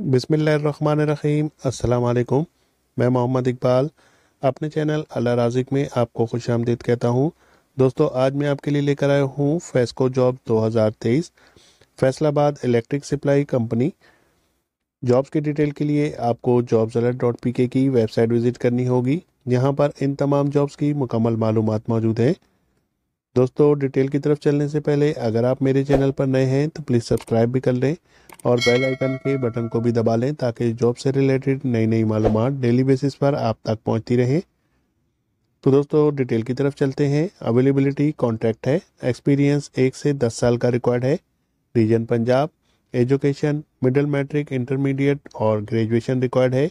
बिसमीम् अल्लाम मैं मोहम्मद इकबाल अपने चैनल अल्लाह राजिक में आपको खुश आमदीद कहता हूँ दोस्तों आज मैं आपके लिए लेकर आया हूँ FESCO job 2023 Faisalabad electric supply company jobs की डिटेल के लिए आपको जॉब्स जलर डॉट पी के की वेबसाइट विज़िट करनी होगी यहाँ पर इन तमाम जॉब्स की मुकम्मल मालूम मौजूद हैं दोस्तों डिटेल की तरफ चलने से पहले अगर आप मेरे चैनल पर नए हैं तो प्लीज़ सब्सक्राइब भी कर लें और बेल आइकन के बटन को भी दबा लें ताकि जॉब से रिलेटेड नई नई मालूम डेली बेसिस पर आप तक पहुँचती रहे तो दोस्तों डिटेल की तरफ चलते हैं अवेलेबिलिटी कॉन्ट्रैक्ट है एक्सपीरियंस एक से दस साल का रिक्वायर्ड है region Punjab education middle matric intermediate और ग्रेजुएशन रिक्वायर्ड है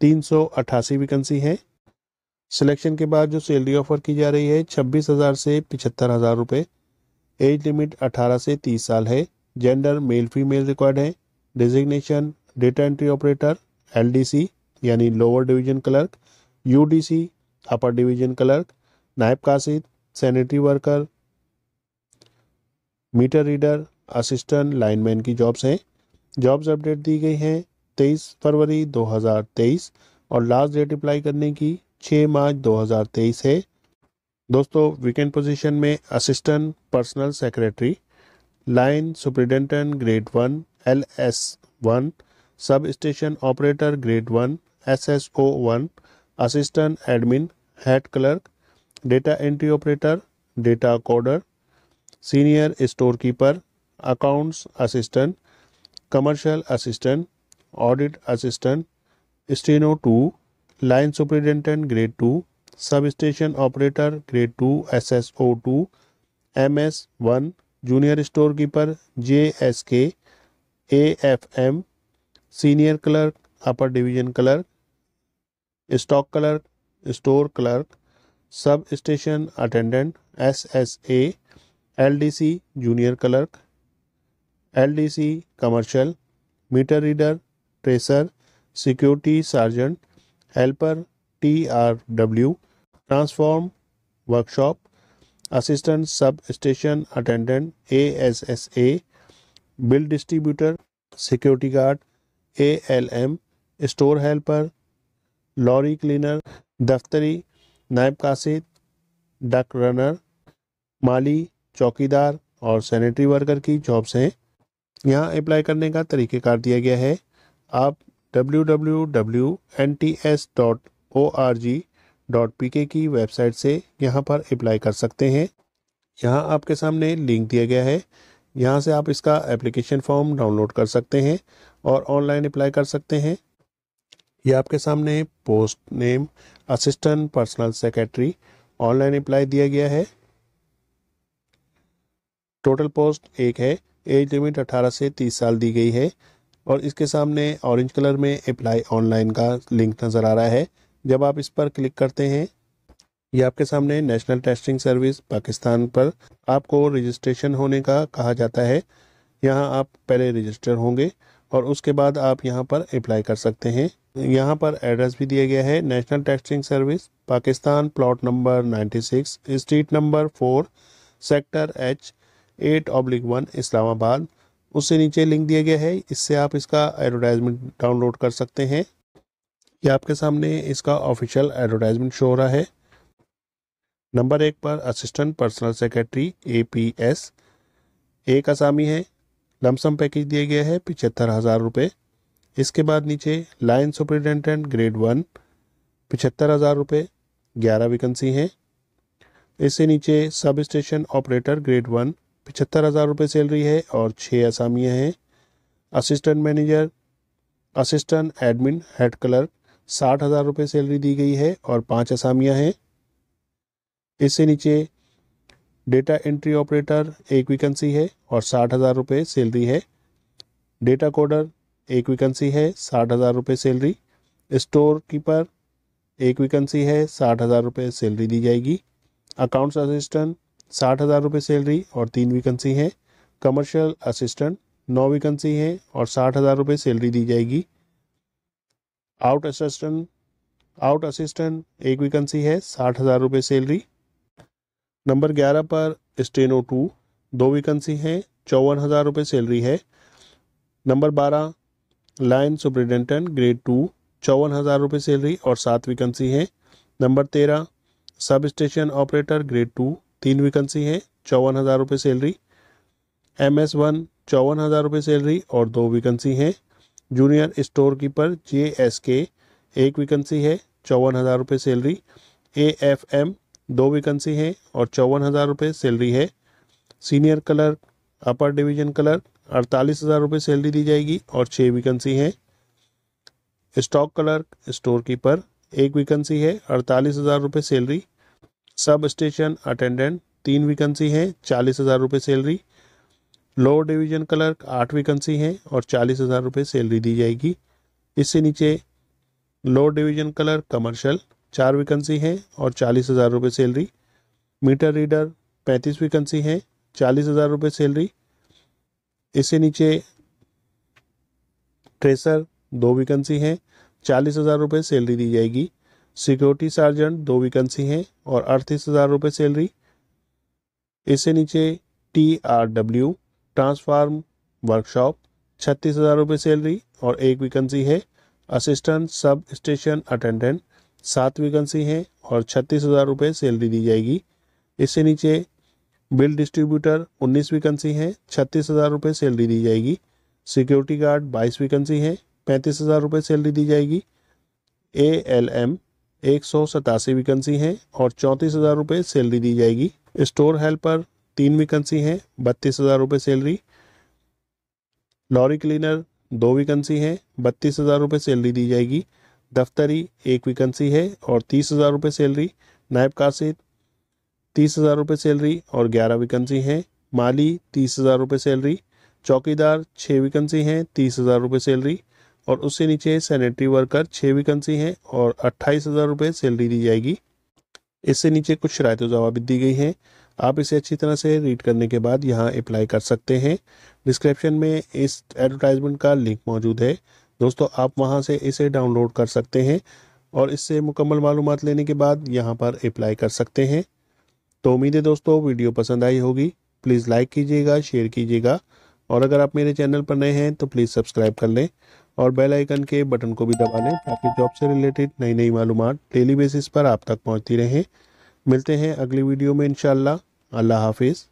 तीन सौ अट्ठासी वैकेंसी है सिलेक्शन के बाद जो सैलरी ऑफर की जा रही है छब्बीस हज़ार से पिछहत्तर हज़ार रुपये एज लिमिट अठारह से तीस साल है जेंडर मेल फीमेल रिक्वायर्ड है designation data entry operator L यानी lower division clerk U upper division clerk नायब कासिद sanitary worker meter reader assistant lineman की जॉब्स हैं जॉब्स अपडेट दी गई हैं 23 फरवरी 2023 और लास्ट डेट अप्लाई करने की 6 मार्च 2023 है दोस्तों वीकेंड पोजीशन में assistant personal secretary line superintendent grade 1 ls1 substation operator grade 1 sso1 assistant admin head clerk data entry operator data coder senior storekeeper accounts assistant commercial assistant audit assistant steno 2 line superintendent grade 2 substation operator grade 2 sso2 ms1 junior store keeper J S K A F M senior clerk upper division clerk stock clerk store clerk sub station attendant S S A L D C junior clerk L D C commercial meter reader tracer security sergeant helper T R W transform workshop assistant sub station attendant A S S A bill distributor security guard A L M store helper lorry cleaner दफ्तरी नायब कासिद duck runner माली चौकीदार और sanitary worker की jobs हैं यहाँ apply करने का तरीक़ेकार दिया गया है आप W W W N T S dot O R G dot P K की वेबसाइट से यहाँ पर अप्लाई कर सकते हैं यहाँ आपके सामने लिंक दिया गया है यहाँ से आप इसका एप्लीकेशन फॉर्म डाउनलोड कर सकते हैं और ऑनलाइन अप्लाई कर सकते हैं यह आपके सामने post name assistant personal secretary online apply दिया गया है टोटल पोस्ट एक है एज लिमिट 18 से 30 साल दी गई है और इसके सामने ऑरेंज कलर में अप्लाई ऑनलाइन का लिंक नज़र आ रहा है जब आप इस पर क्लिक करते हैं ये आपके सामने नेशनल टेस्टिंग सर्विस पाकिस्तान पर आपको रजिस्ट्रेशन होने का कहा जाता है यहाँ आप पहले रजिस्टर होंगे और उसके बाद आप यहाँ पर अप्लाई कर सकते हैं यहाँ पर एड्रेस भी दिया गया है national testing service Pakistan plot number 96 street number 4 sector H eight oblique one Islamabad उससे नीचे लिंक दिया गया है इससे आप इसका एडवर्टाइजमेंट डाउनलोड कर सकते हैं ये आपके सामने इसका ऑफिशियल एडवर्टाइजमेंट शो हो रहा है नंबर एक पर assistant personal secretary A P S एक आसामी है लमसम पैकेज दिया गया है पिछहत्तर हज़ार रुपये इसके बाद नीचे लाइन सुपरिटेंडेंट ग्रेड वन पिछहत्तर हज़ार रुपये ग्यारह वैकेंसी हैं इससे नीचे सब स्टेशन ऑपरेटर ग्रेड वन पिछहत्तर हज़ार रुपये सैलरी है और छः असामियाँ हैं assistant manager assistant admin head clerk साठ हज़ार रुपये सैलरी दी गई है और पांच असामियां हैं इससे नीचे डेटा एंट्री ऑपरेटर एक वैकेंसी है और साठ हज़ार रुपये सैलरी है डेटा कोडर एक वैकेंसी है साठ हज़ार रुपये सैलरी स्टोर कीपर एक वैकेंसी है साठ हज़ार रुपये सैलरी दी जाएगी अकाउंट्स असिस्टेंट साठ हज़ार रुपये सैलरी और तीन वैकेंसी है कमर्शियल असिस्टेंट नौ वैकेंसी है और साठ हज़ार रुपये सैलरी दी जाएगी आउट असिस्टेंट आउट असिस्टेंट एक वैकेंसी है साठ हज़ार रुपये सैलरी नंबर ग्यारह पर स्टेनो टू दो वैकेंसी हैं चौवन हज़ार रुपये सैलरी है नंबर बारह लाइन सुप्रिटेंडेंट ग्रेड टू चौवन हज़ार रुपये सैलरी और सात वैकेंसी है नंबर तेरह sub station operator grade two तीन वैकेंसी है चौवन हज़ार रुपये सैलरी एम एस वन चौवन हज़ार रुपये सैलरी और दो वैकेंसी हैं junior store keeper J S K एक वैकेंसी है चौवन हज़ार रुपये सैलरी ए एफ एम दो वैकेंसी है और चौवन हज़ार रुपये सैलरी है senior clerk upper division clerk अड़तालीस हज़ार रुपये सैलरी दी जाएगी और छः वैकेंसी है स्टॉक कलर स्टोर कीपर एक वैकेंसी है अड़तालीस हज़ार रुपये सैलरी सब स्टेशन अटेंडेंट तीन वैकेंसी है चालीस हज़ार रुपये सैलरी लोअर डिवीजन क्लर्क आठ वैकेंसी हैं और चालीस हज़ार रुपये सैलरी दी जाएगी इससे नीचे लोअर डिवीजन क्लर्क कमर्शल चार वैकेंसी हैं और चालीस हज़ार रुपये सैलरी मीटर रीडर पैंतीस वैकेंसी हैं चालीस हज़ार रुपये सैलरी इससे नीचे ट्रेसर दो वैकेंसी हैं चालीस हज़ार रुपये सैलरी दी जाएगी सिक्योरिटी सार्जेंट दो वैकेंसी हैं और अड़तीस हज़ार रुपये सैलरी इससे नीचे T R W transform workshop छत्तीस हज़ार रुपये सैलरी और एक वैकेंसी है असिस्टेंट सब स्टेशन अटेंडेंट सात वैकेंसी है और छत्तीस हज़ार रुपये सैलरी दी जाएगी इससे नीचे बिल डिस्ट्रीब्यूटर उन्नीस वैकेंसी है छत्तीस हज़ार रुपये सैलरी दी जाएगी सिक्योरिटी गार्ड बाईस वैकेंसी है पैंतीस हज़ार रुपये सैलरी दी जाएगी ए एल एम एक सौ सतासी वैकेंसी है और चौंतीस हज़ार रुपये सैलरी दी जाएगी स्टोर हेल्पर तीन वैकेंसी हैं बत्तीस हज़ार रुपये सैलरी लॉरी क्लीनर दो वैकेंसी हैं बत्तीस हज़ार रुपये सैलरी दी जाएगी दफ्तरी एक वैकेंसी है और तीस हज़ार रुपये सैलरी नायब कासिद तीस हज़ार रुपये सैलरी और ग्यारह वैकेंसी हैं माली तीस हज़ार रुपये सैलरी चौकीदार छः वैकेंसी हैं तीस हज़ार रुपये सैलरी और उससे नीचे सैनिटरी वर्कर छः वैकेंसी हैं और अट्ठाईस हज़ार रुपये सैलरी दी जाएगी इससे नीचे कुछ शरात जवाब दी गई हैं आप इसे अच्छी तरह से रीड करने के बाद यहाँ अप्लाई कर सकते हैं डिस्क्रिप्शन में इस एडवर्टाइजमेंट का लिंक मौजूद है दोस्तों आप वहाँ से इसे डाउनलोड कर सकते हैं और इससे मुकम्मल मालूम लेने के बाद यहाँ पर अप्लाई कर सकते हैं तो उम्मीद है दोस्तों वीडियो पसंद आई होगी प्लीज़ लाइक कीजिएगा शेयर कीजिएगा और अगर आप मेरे चैनल पर नए हैं तो प्लीज़ सब्सक्राइब कर लें और बेल आइकन के बटन को भी दबा लें ताकि जॉब से रिलेटेड नई नई मालूम डेली बेसिस पर आप तक पहुँचती रहें मिलते हैं अगली वीडियो में इनशाला अल्लाह हाफिज़